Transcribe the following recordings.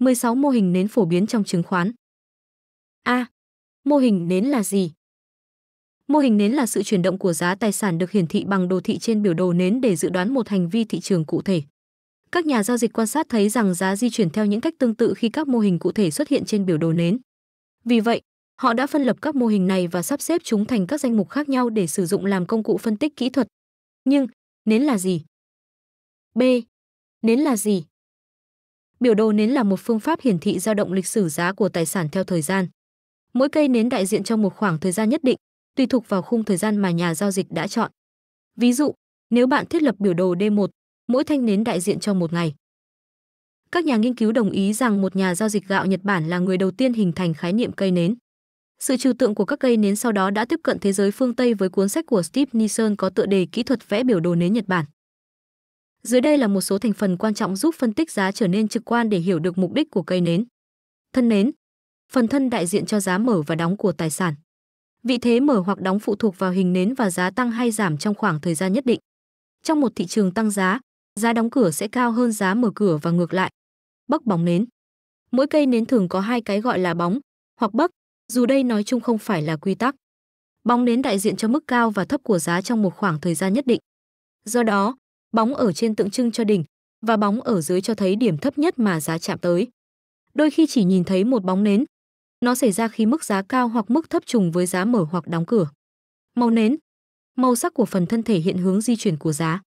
16 mô hình nến phổ biến trong chứng khoán. A. mô hình nến là gì? Mô hình nến là sự chuyển động của giá tài sản được hiển thị bằng đồ thị trên biểu đồ nến để dự đoán một hành vi thị trường cụ thể. Các nhà giao dịch quan sát thấy rằng giá di chuyển theo những cách tương tự khi các mô hình cụ thể xuất hiện trên biểu đồ nến. Vì vậy, họ đã phân lập các mô hình này và sắp xếp chúng thành các danh mục khác nhau để sử dụng làm công cụ phân tích kỹ thuật. Nhưng, nến là gì? B. Nến là gì? Biểu đồ nến là một phương pháp hiển thị dao động lịch sử giá của tài sản theo thời gian. Mỗi cây nến đại diện cho một khoảng thời gian nhất định, tùy thuộc vào khung thời gian mà nhà giao dịch đã chọn. Ví dụ, nếu bạn thiết lập biểu đồ D1, mỗi thanh nến đại diện cho một ngày. Các nhà nghiên cứu đồng ý rằng một nhà giao dịch gạo Nhật Bản là người đầu tiên hình thành khái niệm cây nến. Sự trừu tượng của các cây nến sau đó đã tiếp cận thế giới phương Tây với cuốn sách của Steve Nissen có tựa đề Kỹ thuật vẽ biểu đồ nến Nhật Bản. Dưới đây là một số thành phần quan trọng giúp phân tích giá trở nên trực quan để hiểu được mục đích của cây nến. Thân nến. Phần thân đại diện cho giá mở và đóng của tài sản. Vị thế mở hoặc đóng phụ thuộc vào hình nến và giá tăng hay giảm trong khoảng thời gian nhất định. Trong một thị trường tăng giá, giá đóng cửa sẽ cao hơn giá mở cửa và ngược lại. Bắc bóng nến. Mỗi cây nến thường có hai cái gọi là bóng hoặc bắc, dù đây nói chung không phải là quy tắc. Bóng nến đại diện cho mức cao và thấp của giá trong một khoảng thời gian nhất định. Do đó, bóng ở trên tượng trưng cho đỉnh và bóng ở dưới cho thấy điểm thấp nhất mà giá chạm tới. Đôi khi chỉ nhìn thấy một bóng nến. Nó xảy ra khi mức giá cao hoặc mức thấp trùng với giá mở hoặc đóng cửa. Màu nến Màu sắc của phần thân thể hiện hướng di chuyển của giá.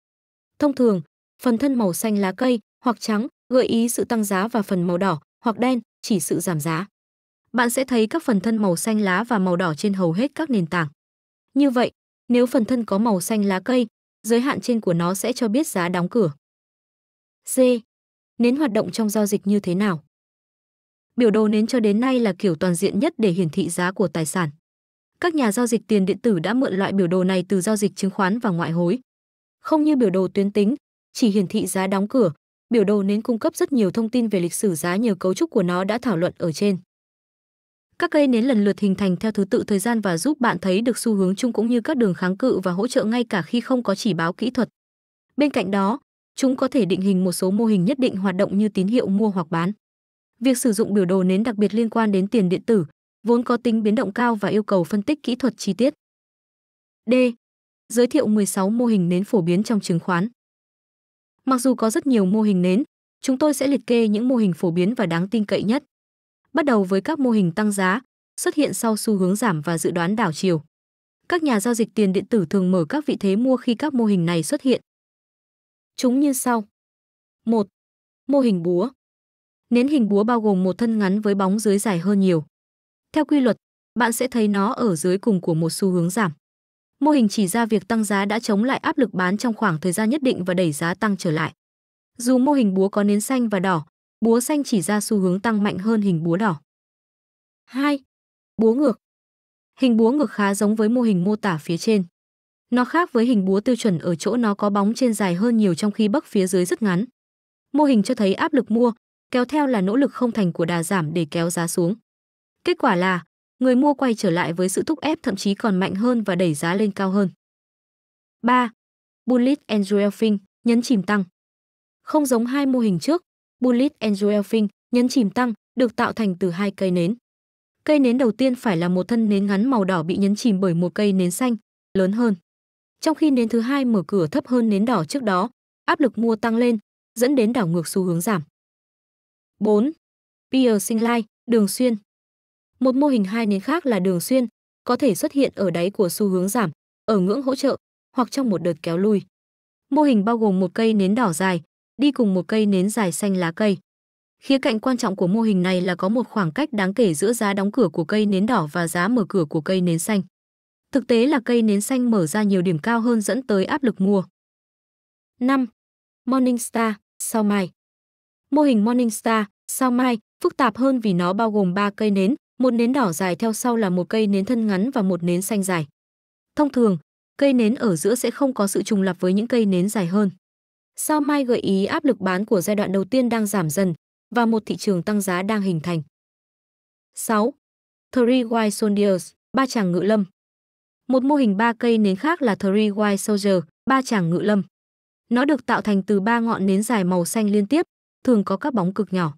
Thông thường, phần thân màu xanh lá cây hoặc trắng gợi ý sự tăng giá và phần màu đỏ hoặc đen chỉ sự giảm giá. Bạn sẽ thấy các phần thân màu xanh lá và màu đỏ trên hầu hết các nền tảng. Như vậy, nếu phần thân có màu xanh lá cây giới hạn trên của nó sẽ cho biết giá đóng cửa. C. Nến hoạt động trong giao dịch như thế nào? Biểu đồ nến cho đến nay là kiểu toàn diện nhất để hiển thị giá của tài sản. Các nhà giao dịch tiền điện tử đã mượn loại biểu đồ này từ giao dịch chứng khoán và ngoại hối. Không như biểu đồ tuyến tính, chỉ hiển thị giá đóng cửa, biểu đồ nến cung cấp rất nhiều thông tin về lịch sử giá Nhiều cấu trúc của nó đã thảo luận ở trên. Các cây nến lần lượt hình thành theo thứ tự thời gian và giúp bạn thấy được xu hướng chung cũng như các đường kháng cự và hỗ trợ ngay cả khi không có chỉ báo kỹ thuật. Bên cạnh đó, chúng có thể định hình một số mô hình nhất định hoạt động như tín hiệu mua hoặc bán. Việc sử dụng biểu đồ nến đặc biệt liên quan đến tiền điện tử, vốn có tính biến động cao và yêu cầu phân tích kỹ thuật chi tiết. D. Giới thiệu 16 mô hình nến phổ biến trong chứng khoán. Mặc dù có rất nhiều mô hình nến, chúng tôi sẽ liệt kê những mô hình phổ biến và đáng tin cậy nhất bắt đầu với các mô hình tăng giá, xuất hiện sau xu hướng giảm và dự đoán đảo chiều. Các nhà giao dịch tiền điện tử thường mở các vị thế mua khi các mô hình này xuất hiện. Chúng như sau. 1. Mô hình búa. Nến hình búa bao gồm một thân ngắn với bóng dưới dài hơn nhiều. Theo quy luật, bạn sẽ thấy nó ở dưới cùng của một xu hướng giảm. Mô hình chỉ ra việc tăng giá đã chống lại áp lực bán trong khoảng thời gian nhất định và đẩy giá tăng trở lại. Dù mô hình búa có nến xanh và đỏ, Búa xanh chỉ ra xu hướng tăng mạnh hơn hình búa đỏ. 2. Búa ngược. Hình búa ngược khá giống với mô hình mô tả phía trên. Nó khác với hình búa tiêu chuẩn ở chỗ nó có bóng trên dài hơn nhiều trong khi bấc phía dưới rất ngắn. Mô hình cho thấy áp lực mua, kéo theo là nỗ lực không thành của đà giảm để kéo giá xuống. Kết quả là người mua quay trở lại với sự thúc ép thậm chí còn mạnh hơn và đẩy giá lên cao hơn. 3. Bullish and Engulfing, nhấn chìm tăng. Không giống hai mô hình trước, Bullet Angel Elfing, nhấn chìm tăng, được tạo thành từ hai cây nến. Cây nến đầu tiên phải là một thân nến ngắn màu đỏ bị nhấn chìm bởi một cây nến xanh, lớn hơn. Trong khi nến thứ hai mở cửa thấp hơn nến đỏ trước đó, áp lực mua tăng lên, dẫn đến đảo ngược xu hướng giảm. 4. Piercing Lai đường xuyên. Một mô hình hai nến khác là đường xuyên, có thể xuất hiện ở đáy của xu hướng giảm, ở ngưỡng hỗ trợ hoặc trong một đợt kéo lui. Mô hình bao gồm một cây nến đỏ dài, đi cùng một cây nến dài xanh lá cây. Khía cạnh quan trọng của mô hình này là có một khoảng cách đáng kể giữa giá đóng cửa của cây nến đỏ và giá mở cửa của cây nến xanh. Thực tế là cây nến xanh mở ra nhiều điểm cao hơn dẫn tới áp lực mua. 5. Morningstar, sao mai. Mô hình Morningstar, sao mai phức tạp hơn vì nó bao gồm 3 cây nến, một nến đỏ dài theo sau là một cây nến thân ngắn và một nến xanh dài. Thông thường, cây nến ở giữa sẽ không có sự trùng lập với những cây nến dài hơn. Sao Mai gợi ý áp lực bán của giai đoạn đầu tiên đang giảm dần và một thị trường tăng giá đang hình thành. 6. Three White Soldiers, ba chàng ngự lâm. Một mô hình ba cây nến khác là Three White Soldier, ba chàng ngự lâm. Nó được tạo thành từ ba ngọn nến dài màu xanh liên tiếp, thường có các bóng cực nhỏ.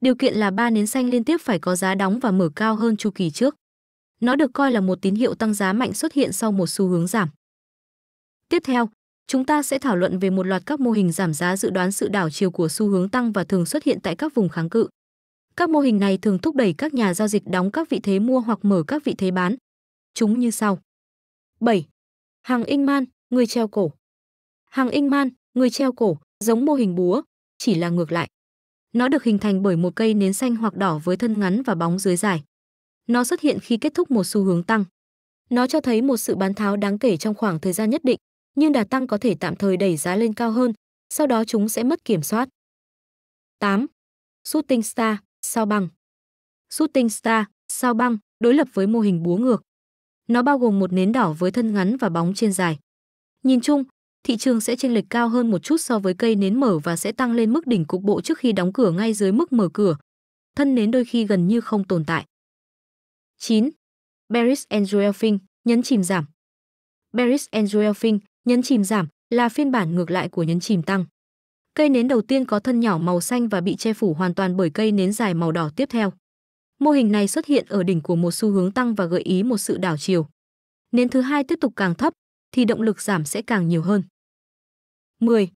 Điều kiện là ba nến xanh liên tiếp phải có giá đóng và mở cao hơn chu kỳ trước. Nó được coi là một tín hiệu tăng giá mạnh xuất hiện sau một xu hướng giảm. Tiếp theo, chúng ta sẽ thảo luận về một loạt các mô hình giảm giá dự đoán sự đảo chiều của xu hướng tăng và thường xuất hiện tại các vùng kháng cự. Các mô hình này thường thúc đẩy các nhà giao dịch đóng các vị thế mua hoặc mở các vị thế bán. Chúng như sau. 7. Hàng Inman, người treo cổ. Hàng Inman, người treo cổ, giống mô hình búa, chỉ là ngược lại. Nó được hình thành bởi một cây nến xanh hoặc đỏ với thân ngắn và bóng dưới dài. Nó xuất hiện khi kết thúc một xu hướng tăng. Nó cho thấy một sự bán tháo đáng kể trong khoảng thời gian nhất định nhưng đà tăng có thể tạm thời đẩy giá lên cao hơn, sau đó chúng sẽ mất kiểm soát. 8. Shooting Star, sao băng Shooting Star, sao băng, đối lập với mô hình búa ngược. Nó bao gồm một nến đỏ với thân ngắn và bóng trên dài. Nhìn chung, thị trường sẽ chênh lệch cao hơn một chút so với cây nến mở và sẽ tăng lên mức đỉnh cục bộ trước khi đóng cửa ngay dưới mức mở cửa. Thân nến đôi khi gần như không tồn tại. 9. Bearish Angel nhấn chìm giảm. Bearish Angel Nhấn chìm giảm là phiên bản ngược lại của nhấn chìm tăng. Cây nến đầu tiên có thân nhỏ màu xanh và bị che phủ hoàn toàn bởi cây nến dài màu đỏ tiếp theo. Mô hình này xuất hiện ở đỉnh của một xu hướng tăng và gợi ý một sự đảo chiều. Nến thứ hai tiếp tục càng thấp thì động lực giảm sẽ càng nhiều hơn. 10.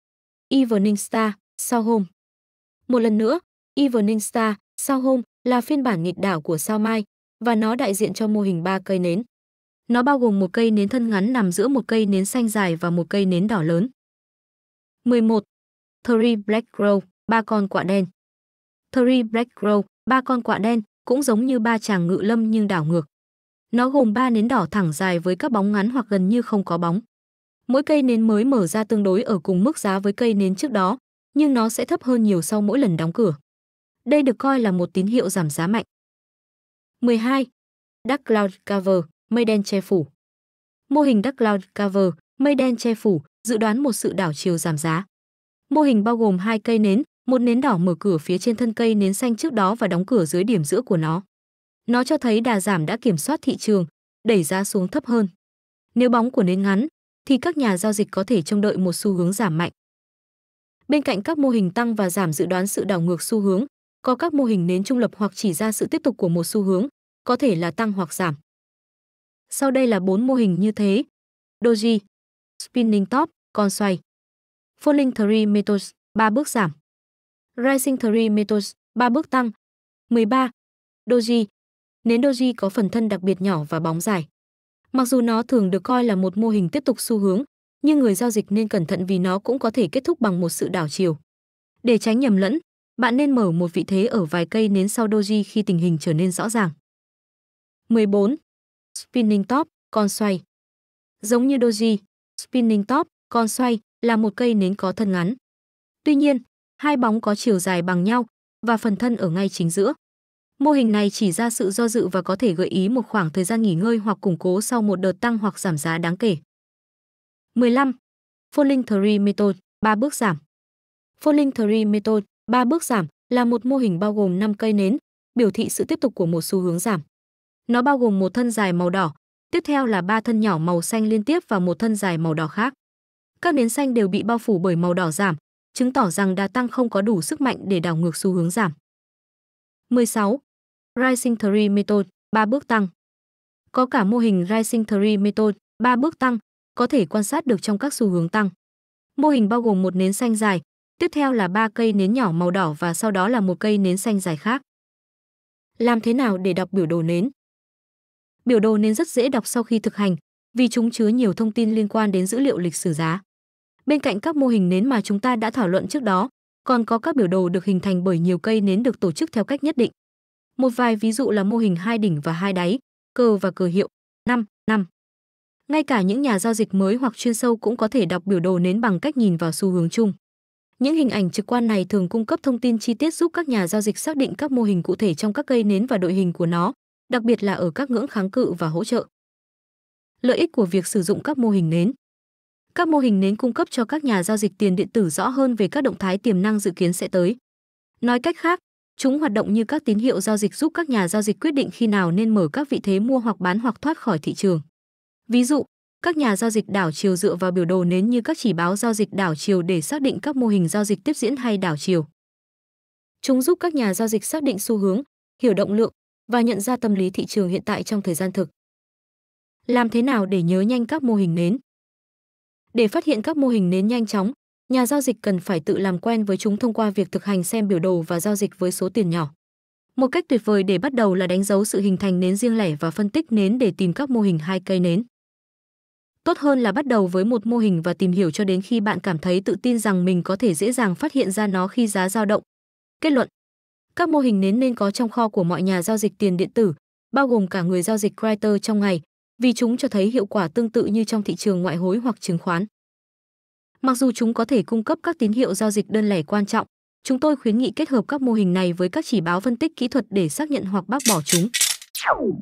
Evening Star, Sao Hôm Một lần nữa, Evening Star, Sao Hôm là phiên bản nghịch đảo của Sao Mai và nó đại diện cho mô hình ba cây nến. Nó bao gồm một cây nến thân ngắn nằm giữa một cây nến xanh dài và một cây nến đỏ lớn. 11. Three Black Crow, ba con quạ đen. Three Black Crow, ba con quạ đen, cũng giống như ba chàng ngự lâm nhưng đảo ngược. Nó gồm ba nến đỏ thẳng dài với các bóng ngắn hoặc gần như không có bóng. Mỗi cây nến mới mở ra tương đối ở cùng mức giá với cây nến trước đó, nhưng nó sẽ thấp hơn nhiều sau mỗi lần đóng cửa. Đây được coi là một tín hiệu giảm giá mạnh. 12. Dark Cloud Cover, mây đen che phủ. Mô hình Dark Cloud Cover, mây đen che phủ, dự đoán một sự đảo chiều giảm giá. Mô hình bao gồm hai cây nến, một nến đỏ mở cửa phía trên thân cây nến xanh trước đó và đóng cửa dưới điểm giữa của nó. Nó cho thấy đà giảm đã kiểm soát thị trường, đẩy giá xuống thấp hơn. Nếu bóng của nến ngắn, thì các nhà giao dịch có thể trông đợi một xu hướng giảm mạnh. Bên cạnh các mô hình tăng và giảm dự đoán sự đảo ngược xu hướng, có các mô hình nến trung lập hoặc chỉ ra sự tiếp tục của một xu hướng, có thể là tăng hoặc giảm. Sau đây là bốn mô hình như thế. Doji, Spinning Top, con xoay. Falling three Metals, 3 bước giảm. Rising three Metals, 3 bước tăng. 13. Doji. Nến Doji có phần thân đặc biệt nhỏ và bóng dài. Mặc dù nó thường được coi là một mô hình tiếp tục xu hướng, nhưng người giao dịch nên cẩn thận vì nó cũng có thể kết thúc bằng một sự đảo chiều. Để tránh nhầm lẫn, bạn nên mở một vị thế ở vài cây nến sau Doji khi tình hình trở nên rõ ràng. 14. Spinning top, con xoay. Giống như doji, spinning top, con xoay là một cây nến có thân ngắn. Tuy nhiên, hai bóng có chiều dài bằng nhau và phần thân ở ngay chính giữa. Mô hình này chỉ ra sự do dự và có thể gợi ý một khoảng thời gian nghỉ ngơi hoặc củng cố sau một đợt tăng hoặc giảm giá đáng kể. 15. Falling Three Method, 3 bước giảm. Falling Three Method, 3 bước giảm là một mô hình bao gồm 5 cây nến, biểu thị sự tiếp tục của một xu hướng giảm. Nó bao gồm một thân dài màu đỏ, tiếp theo là ba thân nhỏ màu xanh liên tiếp và một thân dài màu đỏ khác. Các nến xanh đều bị bao phủ bởi màu đỏ giảm, chứng tỏ rằng đà tăng không có đủ sức mạnh để đảo ngược xu hướng giảm. 16. Rising Theory Method, 3 bước tăng. Có cả mô hình Rising Theory Method, 3 bước tăng, có thể quan sát được trong các xu hướng tăng. Mô hình bao gồm một nến xanh dài, tiếp theo là ba cây nến nhỏ màu đỏ và sau đó là một cây nến xanh dài khác. Làm thế nào để đọc biểu đồ nến? biểu đồ nên rất dễ đọc sau khi thực hành vì chúng chứa nhiều thông tin liên quan đến dữ liệu lịch sử giá. Bên cạnh các mô hình nến mà chúng ta đã thảo luận trước đó, còn có các biểu đồ được hình thành bởi nhiều cây nến được tổ chức theo cách nhất định. Một vài ví dụ là mô hình hai đỉnh và hai đáy, cờ và cờ hiệu, 5, 5. Ngay cả những nhà giao dịch mới hoặc chuyên sâu cũng có thể đọc biểu đồ nến bằng cách nhìn vào xu hướng chung. Những hình ảnh trực quan này thường cung cấp thông tin chi tiết giúp các nhà giao dịch xác định các mô hình cụ thể trong các cây nến và đội hình của nó, đặc biệt là ở các ngưỡng kháng cự và hỗ trợ. Lợi ích của việc sử dụng các mô hình nến Các mô hình nến cung cấp cho các nhà giao dịch tiền điện tử rõ hơn về các động thái tiềm năng dự kiến sẽ tới. Nói cách khác, chúng hoạt động như các tín hiệu giao dịch giúp các nhà giao dịch quyết định khi nào nên mở các vị thế mua hoặc bán hoặc thoát khỏi thị trường. Ví dụ, các nhà giao dịch đảo chiều dựa vào biểu đồ nến như các chỉ báo giao dịch đảo chiều để xác định các mô hình giao dịch tiếp diễn hay đảo chiều. Chúng giúp các nhà giao dịch xác định xu hướng, hiểu động lượng, và nhận ra tâm lý thị trường hiện tại trong thời gian thực. Làm thế nào để nhớ nhanh các mô hình nến? Để phát hiện các mô hình nến nhanh chóng, nhà giao dịch cần phải tự làm quen với chúng thông qua việc thực hành xem biểu đồ và giao dịch với số tiền nhỏ. Một cách tuyệt vời để bắt đầu là đánh dấu sự hình thành nến riêng lẻ và phân tích nến để tìm các mô hình hai cây nến. Tốt hơn là bắt đầu với một mô hình và tìm hiểu cho đến khi bạn cảm thấy tự tin rằng mình có thể dễ dàng phát hiện ra nó khi giá dao động. Kết luận các mô hình nến nên có trong kho của mọi nhà giao dịch tiền điện tử, bao gồm cả người giao dịch Reuters trong ngày, vì chúng cho thấy hiệu quả tương tự như trong thị trường ngoại hối hoặc chứng khoán. Mặc dù chúng có thể cung cấp các tín hiệu giao dịch đơn lẻ quan trọng, chúng tôi khuyến nghị kết hợp các mô hình này với các chỉ báo phân tích kỹ thuật để xác nhận hoặc bác bỏ chúng.